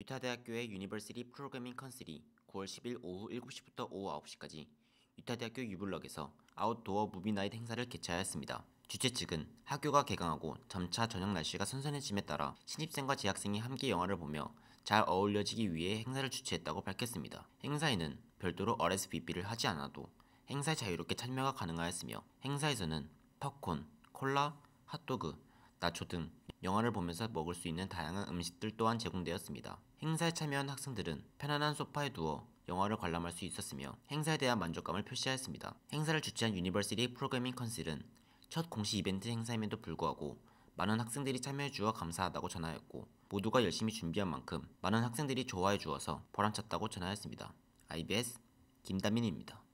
유타대학교의 유니버시티 프로그래밍 컨슬이 9월 10일 오후 7시부터 오후 9시까지 유타대학교 유블럭에서 아웃도어 무비나잇 행사를 개최하였습니다. 주최 측은 학교가 개강하고 점차 저녁 날씨가 선선해짐에 따라 신입생과 재학생이 함께 영화를 보며 잘 어울려지기 위해 행사를 주최했다고 밝혔습니다. 행사에는 별도로 RSVP를 하지 않아도 행사에 자유롭게 참여가 가능하였으며 행사에서는 팝콘, 콜라, 핫도그, 나초 등 영화를 보면서 먹을 수 있는 다양한 음식들 또한 제공되었습니다. 행사에 참여한 학생들은 편안한 소파에 누워 영화를 관람할 수 있었으며 행사에 대한 만족감을 표시하였습니다. 행사를 주최한 유니버시티 프로그래밍 컨실은 첫 공식 이벤트 행사임에도 불구하고 많은 학생들이 참여해 주어 감사하다고 전하였고 모두가 열심히 준비한 만큼 많은 학생들이 좋아해 주어서 보람찼다고 전하였습니다. IBS 김다민입니다.